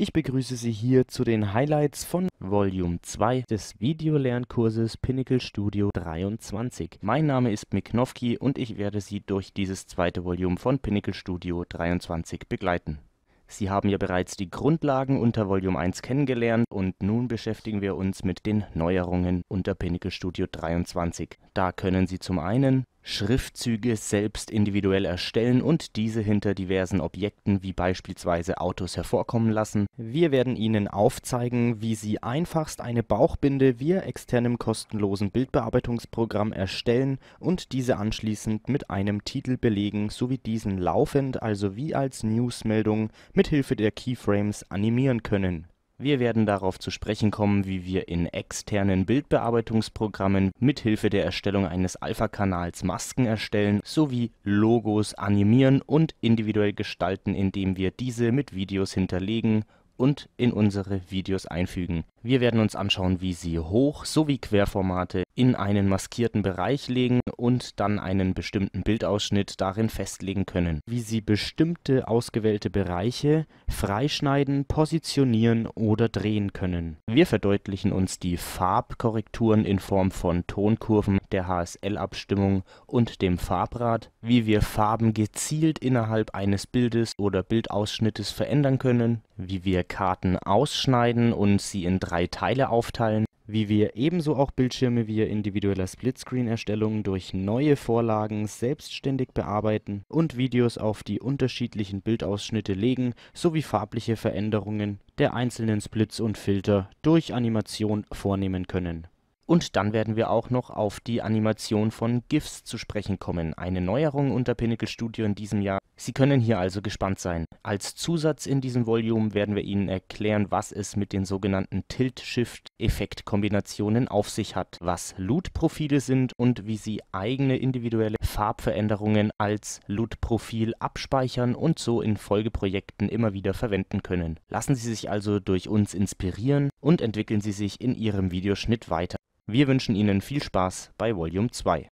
Ich begrüße Sie hier zu den Highlights von Volume 2 des Videolernkurses Pinnacle Studio 23. Mein Name ist Mick Nowki und ich werde Sie durch dieses zweite Volume von Pinnacle Studio 23 begleiten. Sie haben ja bereits die Grundlagen unter Volume 1 kennengelernt und nun beschäftigen wir uns mit den Neuerungen unter Pinnacle Studio 23. Da können Sie zum einen Schriftzüge selbst individuell erstellen und diese hinter diversen Objekten wie beispielsweise Autos hervorkommen lassen. Wir werden Ihnen aufzeigen, wie Sie einfachst eine Bauchbinde via externem kostenlosen Bildbearbeitungsprogramm erstellen und diese anschließend mit einem Titel belegen sowie diesen laufend, also wie als Newsmeldung, mithilfe der Keyframes animieren können wir werden darauf zu sprechen kommen, wie wir in externen Bildbearbeitungsprogrammen mithilfe der Erstellung eines Alpha-Kanals Masken erstellen sowie Logos animieren und individuell gestalten, indem wir diese mit Videos hinterlegen und in unsere Videos einfügen. Wir werden uns anschauen, wie Sie Hoch sowie Querformate in einen maskierten Bereich legen und dann einen bestimmten Bildausschnitt darin festlegen können, wie sie bestimmte ausgewählte Bereiche freischneiden, positionieren oder drehen können. Wir verdeutlichen uns die Farbkorrekturen in Form von Tonkurven, der HSL-Abstimmung und dem Farbrad, wie wir Farben gezielt innerhalb eines Bildes oder Bildausschnittes verändern können, wie wir Karten ausschneiden und sie in drei Teile aufteilen wie wir ebenso auch Bildschirme via individueller Splitscreen-Erstellung durch neue Vorlagen selbstständig bearbeiten und Videos auf die unterschiedlichen Bildausschnitte legen sowie farbliche Veränderungen der einzelnen Splits und Filter durch Animation vornehmen können. Und dann werden wir auch noch auf die Animation von GIFs zu sprechen kommen, eine Neuerung unter Pinnacle Studio in diesem Jahr. Sie können hier also gespannt sein. Als Zusatz in diesem Volume werden wir Ihnen erklären, was es mit den sogenannten Tilt-Shift Effektkombinationen auf sich hat, was loot profile sind und wie sie eigene individuelle Farbveränderungen als loot profil abspeichern und so in Folgeprojekten immer wieder verwenden können. Lassen Sie sich also durch uns inspirieren und entwickeln Sie sich in Ihrem Videoschnitt weiter. Wir wünschen Ihnen viel Spaß bei Volume 2.